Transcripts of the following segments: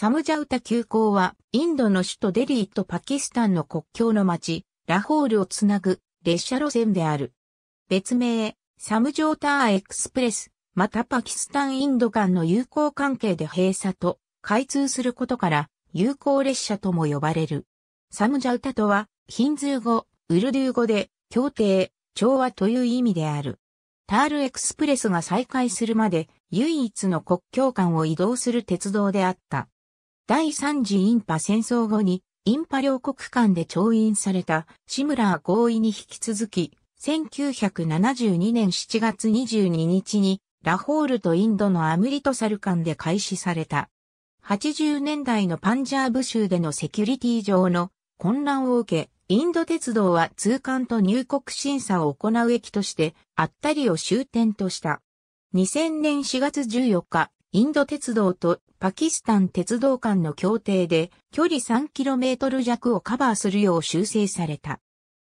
サムジャウタ急行は、インドの首都デリーとパキスタンの国境の町、ラホールをつなぐ列車路線である。別名、サムジョーターエクスプレス、またパキスタンインド間の友好関係で閉鎖と開通することから、友好列車とも呼ばれる。サムジャウタとは、ヒンズー語、ウルドゥー語で、協定、調和という意味である。タールエクスプレスが再開するまで、唯一の国境間を移動する鉄道であった。第三次インパ戦争後に、インパ両国間で調印されたシムラー合意に引き続き、1972年7月22日にラホールとインドのアムリトサル間で開始された。80年代のパンジャーブ州でのセキュリティ上の混乱を受け、インド鉄道は通関と入国審査を行う駅として、あったりを終点とした。2000年4月14日、インド鉄道とパキスタン鉄道間の協定で距離 3km 弱をカバーするよう修正された。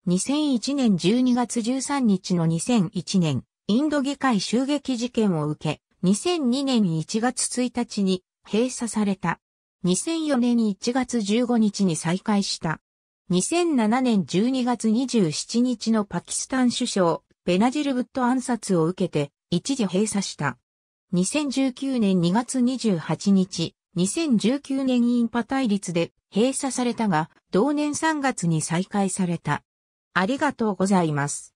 2001年12月13日の2001年、インド議会襲撃事件を受け、2002年1月1日に閉鎖された。2004年1月15日に再開した。2007年12月27日のパキスタン首相、ベナジルブット暗殺を受けて、一時閉鎖した。2019年2月28日、2019年インパ対立で閉鎖されたが、同年3月に再開された。ありがとうございます。